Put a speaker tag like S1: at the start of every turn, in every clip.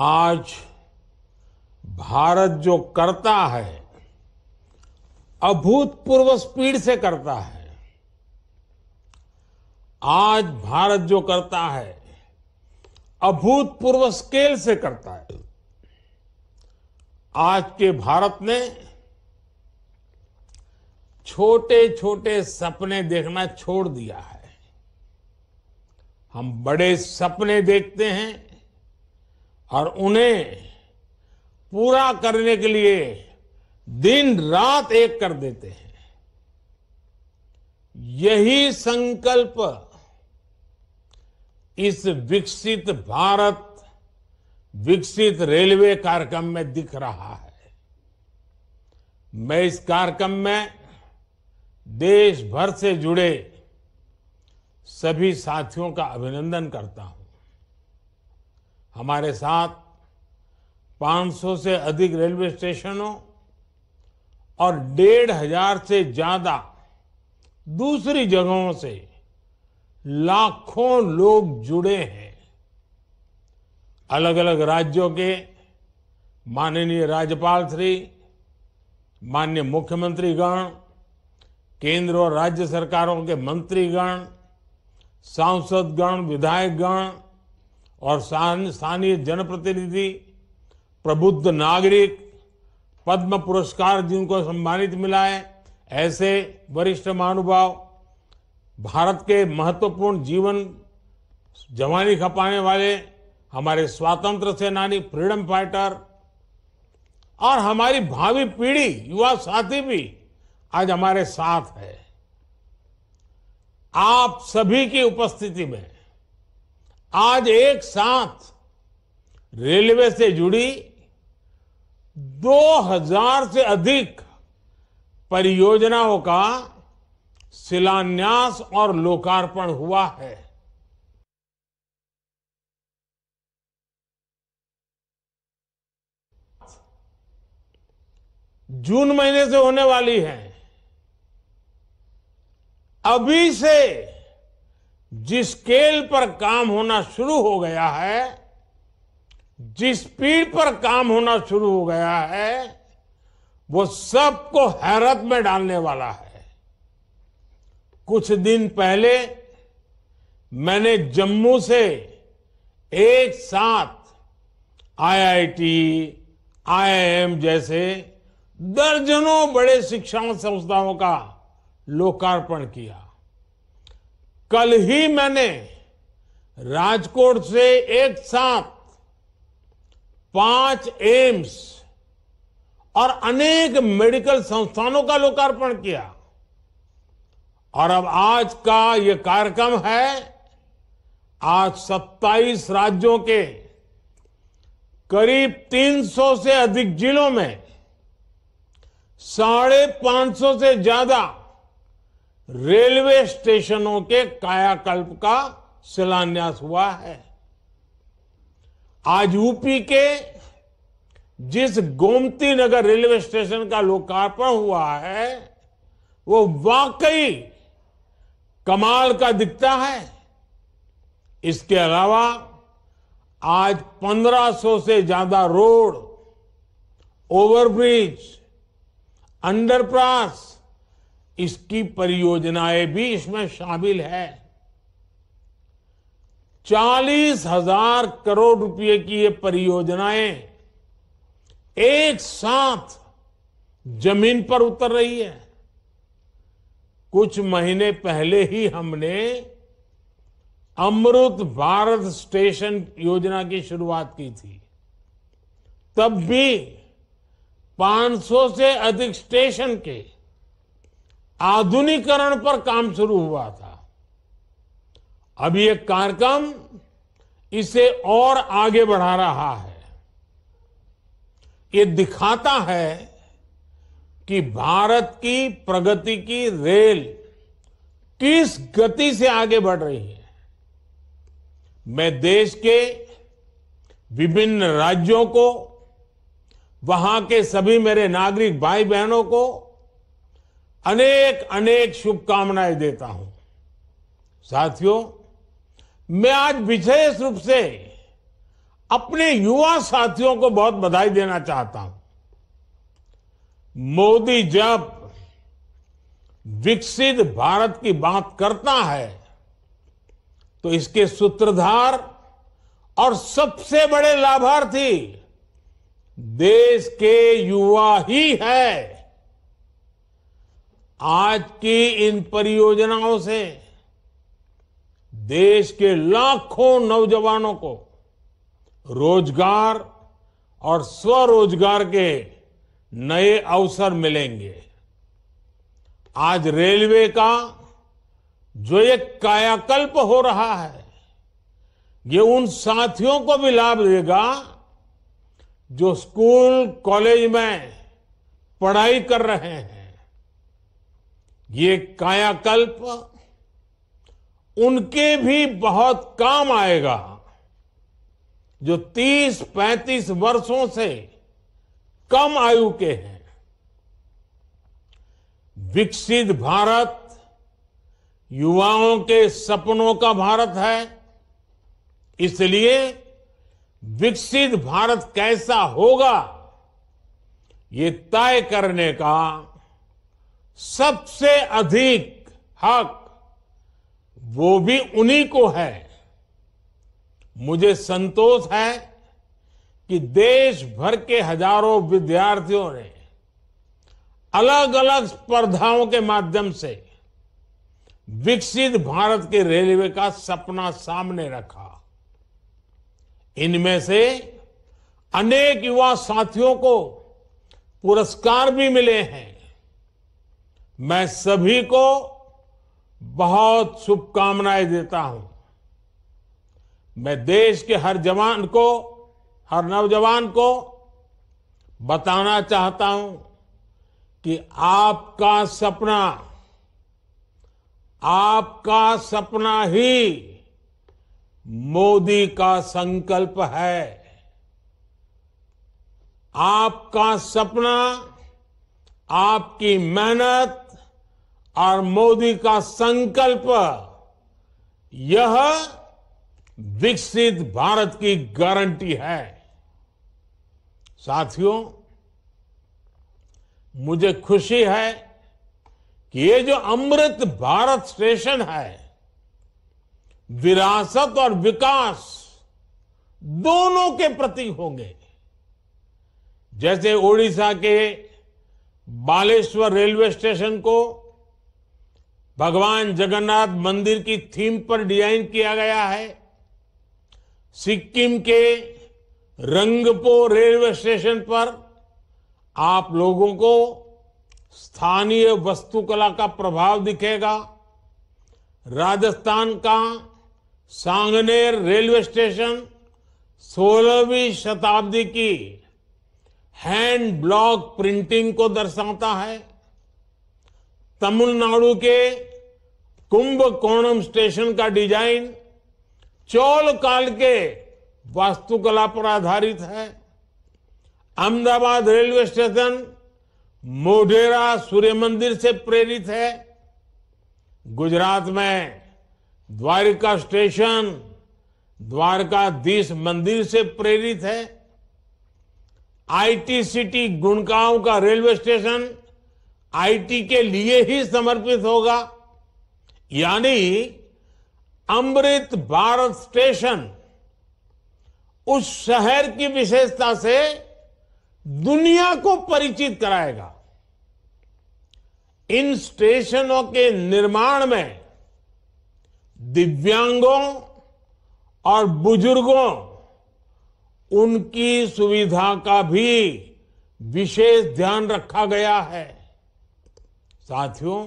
S1: आज भारत जो करता है अभूतपूर्व स्पीड से करता है आज भारत जो करता है अभूतपूर्व स्केल से करता है आज के भारत ने छोटे छोटे सपने देखना छोड़ दिया है हम बड़े सपने देखते हैं और उन्हें पूरा करने के लिए दिन रात एक कर देते हैं यही संकल्प इस विकसित भारत विकसित रेलवे कार्यक्रम में दिख रहा है मैं इस कार्यक्रम में देश भर से जुड़े सभी साथियों का अभिनंदन करता हूं हमारे साथ 500 से अधिक रेलवे स्टेशनों और डेढ़ हजार से ज्यादा दूसरी जगहों से लाखों लोग जुड़े हैं अलग अलग राज्यों के माननीय राज्यपाल श्री मान्य मुख्यमंत्रीगण केंद्र और राज्य सरकारों के मंत्रीगण सांसदगण विधायकगण और स्थानीय जनप्रतिनिधि प्रबुद्ध नागरिक पद्म पुरस्कार जिनको सम्मानित मिला है ऐसे वरिष्ठ महानुभाव भारत के महत्वपूर्ण जीवन जवानी खपाने वाले हमारे स्वातंत्र सेनानी फ्रीडम फाइटर और हमारी भावी पीढ़ी युवा साथी भी आज हमारे साथ है आप सभी की उपस्थिति में आज एक साथ रेलवे से जुड़ी 2000 से अधिक परियोजनाओं का शिलान्यास और लोकार्पण हुआ है जून महीने से होने वाली है अभी से जिस स्केल पर काम होना शुरू हो गया है जिस स्पीड पर काम होना शुरू हो गया है वो सबको हैरत में डालने वाला है कुछ दिन पहले मैंने जम्मू से एक साथ आईआईटी, आईएम जैसे दर्जनों बड़े शिक्षण संस्थाओं का लोकार्पण किया कल ही मैंने राजकोट से एक साथ पांच एम्स और अनेक मेडिकल संस्थानों का लोकार्पण किया और अब आज का ये कार्यक्रम है आज 27 राज्यों के करीब 300 से अधिक जिलों में साढ़े पांच सौ से ज्यादा रेलवे स्टेशनों के कायाकल्प का शिलान्यास हुआ है आज यूपी के जिस गोमती नगर रेलवे स्टेशन का लोकार्पण हुआ है वो वाकई कमाल का दिखता है इसके अलावा आज 1500 से ज्यादा रोड ओवरब्रिज अंडरपास इसकी परियोजनाएं भी इसमें शामिल है चालीस हजार करोड़ रुपए की ये परियोजनाएं एक साथ जमीन पर उतर रही है कुछ महीने पहले ही हमने अमृत भारत स्टेशन योजना की शुरुआत की थी तब भी 500 से अधिक स्टेशन के आधुनिकरण पर काम शुरू हुआ था अब ये कार्यक्रम इसे और आगे बढ़ा रहा है ये दिखाता है कि भारत की प्रगति की रेल किस गति से आगे बढ़ रही है मैं देश के विभिन्न राज्यों को वहां के सभी मेरे नागरिक भाई बहनों को अनेक अनेक शुभकामनाएं देता हूं साथियों मैं आज विशेष रूप से अपने युवा साथियों को बहुत बधाई देना चाहता हूं मोदी जब विकसित भारत की बात करता है तो इसके सूत्रधार और सबसे बड़े लाभार्थी देश के युवा ही है आज की इन परियोजनाओं से देश के लाखों नौजवानों को रोजगार और स्वरोजगार के नए अवसर मिलेंगे आज रेलवे का जो एक कायाकल्प हो रहा है ये उन साथियों को भी लाभ देगा जो स्कूल कॉलेज में पढ़ाई कर रहे हैं ये कायाकल्प उनके भी बहुत काम आएगा जो 30-35 वर्षों से कम आयु के हैं विकसित भारत युवाओं के सपनों का भारत है इसलिए विकसित भारत कैसा होगा ये तय करने का सबसे अधिक हक वो भी उन्हीं को है मुझे संतोष है कि देश भर के हजारों विद्यार्थियों ने अलग अलग स्पर्धाओं के माध्यम से विकसित भारत के रेलवे का सपना सामने रखा इनमें से अनेक युवा साथियों को पुरस्कार भी मिले हैं मैं सभी को बहुत शुभकामनाएं देता हूं मैं देश के हर जवान को हर नौजवान को बताना चाहता हूं कि आपका सपना आपका सपना ही मोदी का संकल्प है आपका सपना आपकी मेहनत और मोदी का संकल्प यह विकसित भारत की गारंटी है साथियों मुझे खुशी है कि ये जो अमृत भारत स्टेशन है विरासत और विकास दोनों के प्रति होंगे जैसे ओडिशा के बालेश्वर रेलवे स्टेशन को भगवान जगन्नाथ मंदिर की थीम पर डिजाइन किया गया है सिक्किम के रंगपो रेलवे स्टेशन पर आप लोगों को स्थानीय वस्तुकला का प्रभाव दिखेगा राजस्थान का सांगनेर रेलवे स्टेशन 16वीं शताब्दी की हैंड ब्लॉक प्रिंटिंग को दर्शाता है तमिलनाडु के कुंभकोणम स्टेशन का डिजाइन चोल काल के वास्तुकला पर आधारित है अहमदाबाद रेलवे स्टेशन मोढेरा सूर्य मंदिर से प्रेरित है गुजरात में द्वारिका स्टेशन द्वारकाधीश मंदिर से प्रेरित है आईटी सिटी गुणगांव का रेलवे स्टेशन आईटी के लिए ही समर्पित होगा यानी अमृत भारत स्टेशन उस शहर की विशेषता से दुनिया को परिचित कराएगा इन स्टेशनों के निर्माण में दिव्यांगों और बुजुर्गों उनकी सुविधा का भी विशेष ध्यान रखा गया है साथियों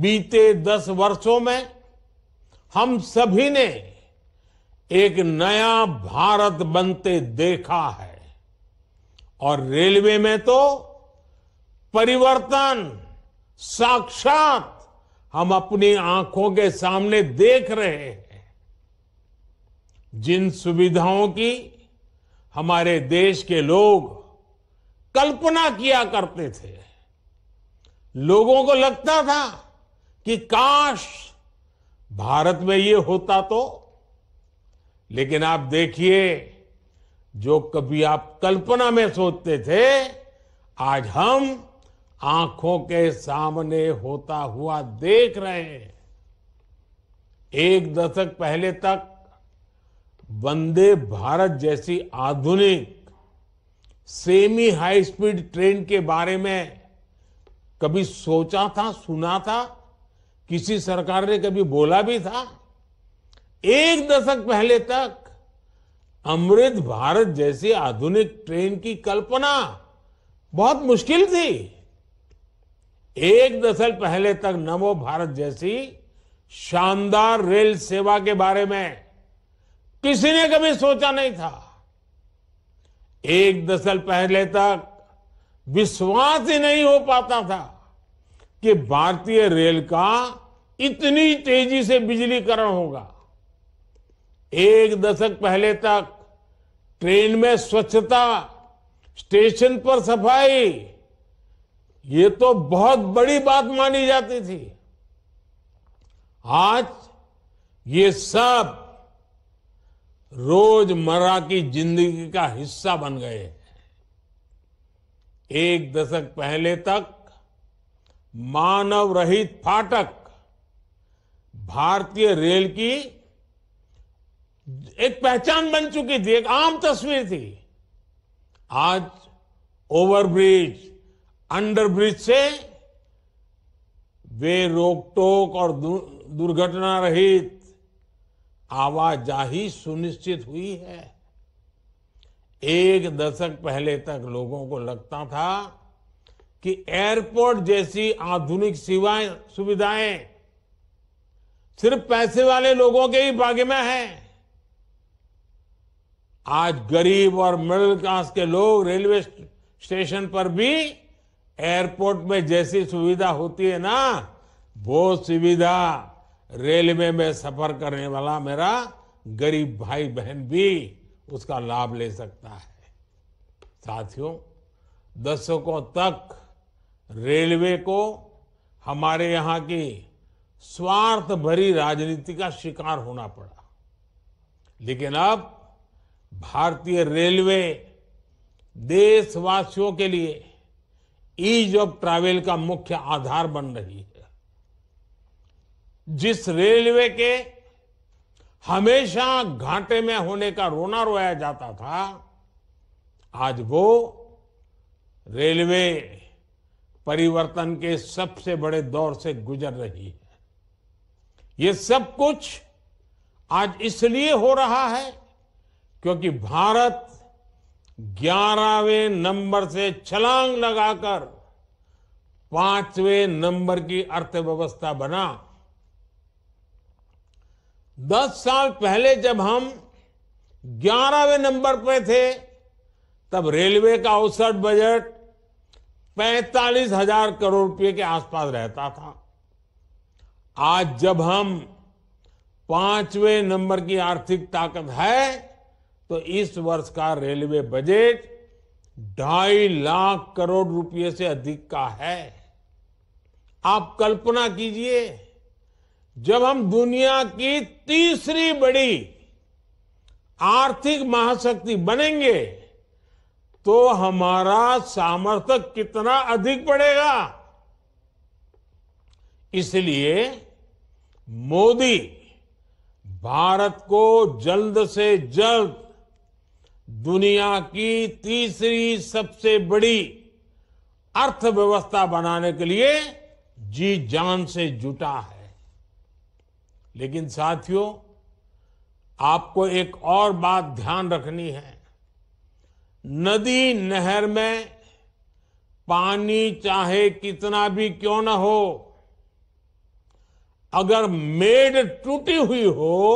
S1: बीते दस वर्षों में हम सभी ने एक नया भारत बनते देखा है और रेलवे में तो परिवर्तन साक्षात हम अपनी आंखों के सामने देख रहे हैं जिन सुविधाओं की हमारे देश के लोग कल्पना किया करते थे लोगों को लगता था कि काश भारत में ये होता तो लेकिन आप देखिए जो कभी आप कल्पना में सोचते थे आज हम आंखों के सामने होता हुआ देख रहे हैं एक दशक पहले तक वंदे भारत जैसी आधुनिक सेमी हाई स्पीड ट्रेन के बारे में कभी सोचा था सुना था किसी सरकार ने कभी बोला भी था एक दशक पहले तक अमृत भारत जैसी आधुनिक ट्रेन की कल्पना बहुत मुश्किल थी एक दशक पहले तक नवो भारत जैसी शानदार रेल सेवा के बारे में किसी ने कभी सोचा नहीं था एक दशक पहले तक विश्वास ही नहीं हो पाता था कि भारतीय रेल का इतनी तेजी से बिजलीकरण होगा एक दशक पहले तक ट्रेन में स्वच्छता स्टेशन पर सफाई ये तो बहुत बड़ी बात मानी जाती थी आज ये सब रोजमर्रा की जिंदगी का हिस्सा बन गए हैं एक दशक पहले तक मानव रहित फाटक भारतीय रेल की एक पहचान बन चुकी थी एक आम तस्वीर थी आज ओवरब्रिज अंडरब्रिज से वे रोक टोक और दुर्घटना रहित आवाजाही सुनिश्चित हुई है एक दशक पहले तक लोगों को लगता था कि एयरपोर्ट जैसी आधुनिक सेवाएं सुविधाएं सिर्फ पैसे वाले लोगों के ही भाग्य में है आज गरीब और मिडिल क्लास के लोग रेलवे स्टेशन पर भी एयरपोर्ट में जैसी सुविधा होती है ना वो सुविधा रेलवे में सफर करने वाला मेरा गरीब भाई बहन भी उसका लाभ ले सकता है साथियों दशकों तक रेलवे को हमारे यहां की स्वार्थ भरी राजनीति का शिकार होना पड़ा लेकिन अब भारतीय रेलवे देशवासियों के लिए ईज ऑफ ट्रैवल का मुख्य आधार बन रही है जिस रेलवे के हमेशा घाटे में होने का रोना रोया जाता था आज वो रेलवे परिवर्तन के सबसे बड़े दौर से गुजर रही है ये सब कुछ आज इसलिए हो रहा है क्योंकि भारत ग्यारहवें नंबर से छलांग लगाकर पांचवें नंबर की अर्थव्यवस्था बना दस साल पहले जब हम ग्यारहवें नंबर पे थे तब रेलवे का औसत बजट पैंतालीस हजार करोड़ रुपए के आसपास रहता था आज जब हम पांचवें नंबर की आर्थिक ताकत है तो इस वर्ष का रेलवे बजट ढाई लाख करोड़ रुपए से अधिक का है आप कल्पना कीजिए जब हम दुनिया की तीसरी बड़ी आर्थिक महाशक्ति बनेंगे तो हमारा सामर्थ्य कितना अधिक बढ़ेगा इसलिए मोदी भारत को जल्द से जल्द दुनिया की तीसरी सबसे बड़ी अर्थव्यवस्था बनाने के लिए जी जान से जुटा है लेकिन साथियों आपको एक और बात ध्यान रखनी है नदी नहर में पानी चाहे कितना भी क्यों ना हो अगर मेड टूटी हुई हो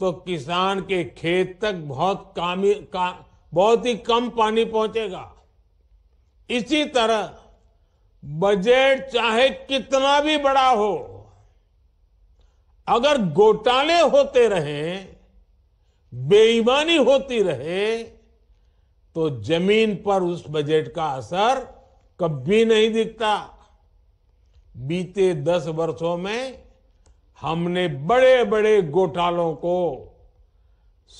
S1: तो किसान के खेत तक बहुत कामी का बहुत ही कम पानी पहुंचेगा इसी तरह बजट चाहे कितना भी बड़ा हो अगर घोटाले होते रहे बेईमानी होती रहे तो जमीन पर उस बजट का असर कभी नहीं दिखता बीते दस वर्षों में हमने बड़े बड़े घोटालों को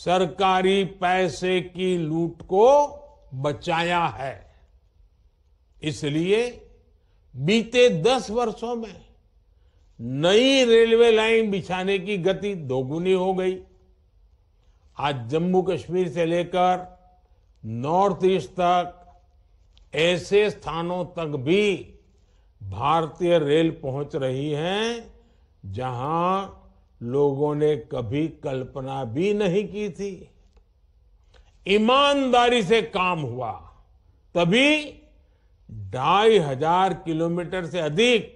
S1: सरकारी पैसे की लूट को बचाया है इसलिए बीते दस वर्षों में नई रेलवे लाइन बिछाने की गति दोगुनी हो गई आज जम्मू कश्मीर से लेकर नॉर्थ ईस्ट तक ऐसे स्थानों तक भी भारतीय रेल पहुंच रही है जहां लोगों ने कभी कल्पना भी नहीं की थी ईमानदारी से काम हुआ तभी ढाई हजार किलोमीटर से अधिक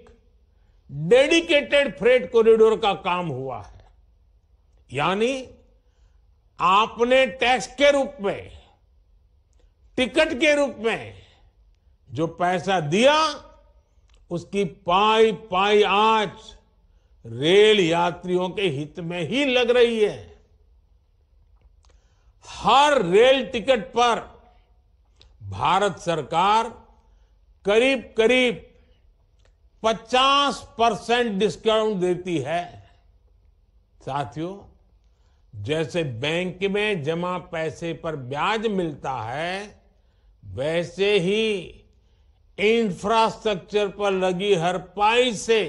S1: डेडिकेटेड फ्रेट कॉरिडोर का काम हुआ है यानी आपने टैक्स के रूप में टिकट के रूप में जो पैसा दिया उसकी पाई पाई आज रेल यात्रियों के हित में ही लग रही है हर रेल टिकट पर भारत सरकार करीब करीब 50 परसेंट डिस्काउंट देती है साथियों जैसे बैंक में जमा पैसे पर ब्याज मिलता है वैसे ही इंफ्रास्ट्रक्चर पर लगी हर पाई से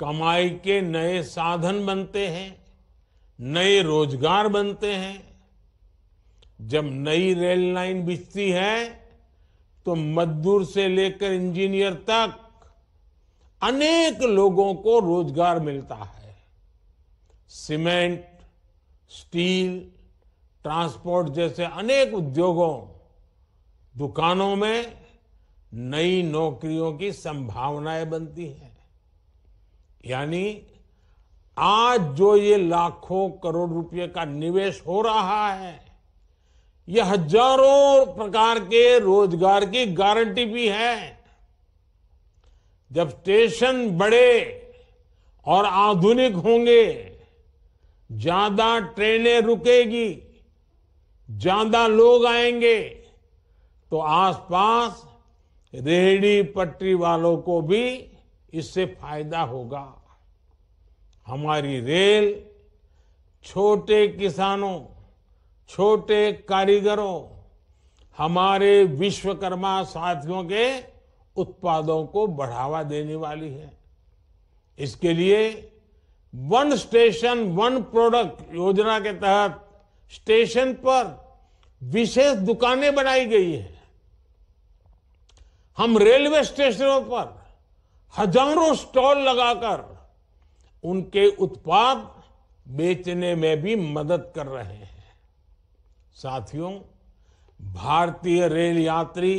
S1: कमाई के नए साधन बनते हैं नए रोजगार बनते हैं जब नई रेल लाइन बिछती है तो मजदूर से लेकर इंजीनियर तक अनेक लोगों को रोजगार मिलता है सीमेंट स्टील ट्रांसपोर्ट जैसे अनेक उद्योगों दुकानों में नई नौकरियों की संभावनाएं बनती हैं यानी आज जो ये लाखों करोड़ रुपए का निवेश हो रहा है ये हजारों प्रकार के रोजगार की गारंटी भी है जब स्टेशन बड़े और आधुनिक होंगे ज्यादा ट्रेनें रुकेगी ज्यादा लोग आएंगे तो आसपास रेहड़ी पटरी वालों को भी इससे फायदा होगा हमारी रेल छोटे किसानों छोटे कारीगरों हमारे विश्वकर्मा साथियों के उत्पादों को बढ़ावा देने वाली है इसके लिए वन स्टेशन वन प्रोडक्ट योजना के तहत स्टेशन पर विशेष दुकानें बनाई गई है हम रेलवे स्टेशनों पर हजारों स्टॉल लगाकर उनके उत्पाद बेचने में भी मदद कर रहे हैं साथियों भारतीय रेल यात्री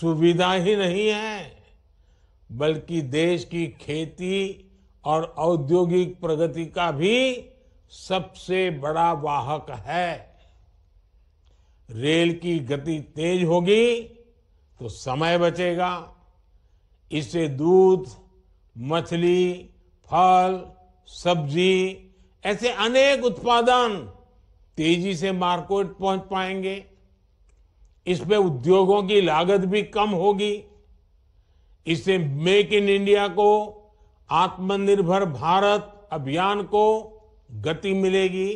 S1: सुविधा ही नहीं है बल्कि देश की खेती और औद्योगिक प्रगति का भी सबसे बड़ा वाहक है रेल की गति तेज होगी तो समय बचेगा इससे दूध मछली फल सब्जी ऐसे अनेक उत्पादन तेजी से मार्केट पहुंच पाएंगे इसमें उद्योगों की लागत भी कम होगी इससे मेक इन इंडिया को आत्मनिर्भर भारत अभियान को गति मिलेगी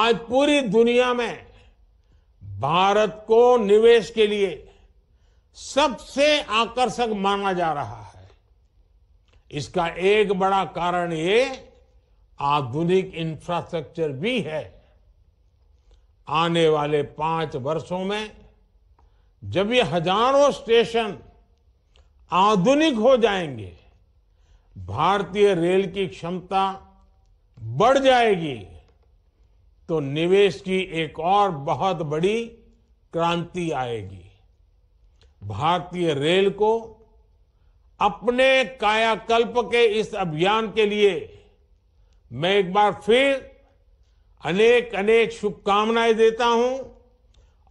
S1: आज पूरी दुनिया में भारत को निवेश के लिए सबसे आकर्षक माना जा रहा है इसका एक बड़ा कारण ये आधुनिक इंफ्रास्ट्रक्चर भी है आने वाले पांच वर्षों में जब ये हजारों स्टेशन आधुनिक हो जाएंगे भारतीय रेल की क्षमता बढ़ जाएगी तो निवेश की एक और बहुत बड़ी क्रांति आएगी भारतीय रेल को अपने कायाकल्प के इस अभियान के लिए मैं एक बार फिर अनेक अनेक शुभकामनाएं देता हूं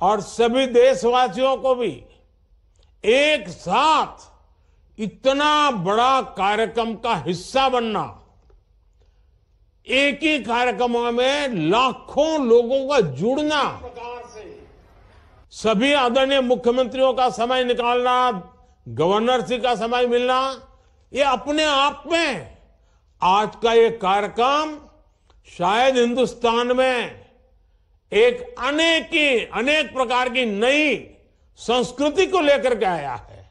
S1: और सभी देशवासियों को भी एक साथ इतना बड़ा कार्यक्रम का हिस्सा बनना एक ही कार्यक्रम में लाखों लोगों का जुड़ना सभी आदरणीय मुख्यमंत्रियों का समय निकालना गवर्नर जी का समय मिलना ये अपने आप में आज का ये कार्यक्रम शायद हिंदुस्तान में एक अनेक की अनेक प्रकार की नई संस्कृति को लेकर के आया है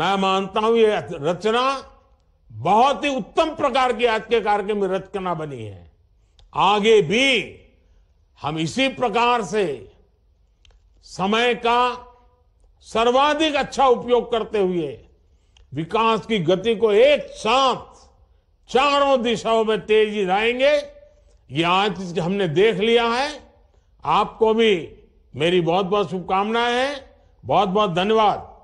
S1: मैं मानता हूं ये रचना बहुत ही उत्तम प्रकार की आज के कार्यक्रम में रचना बनी है आगे भी हम इसी प्रकार से समय का सर्वाधिक अच्छा उपयोग करते हुए विकास की गति को एक साथ चारों दिशाओं में तेजी लाएंगे ये आज हमने देख लिया है आपको भी मेरी बहुत बहुत शुभकामनाएं हैं बहुत बहुत धन्यवाद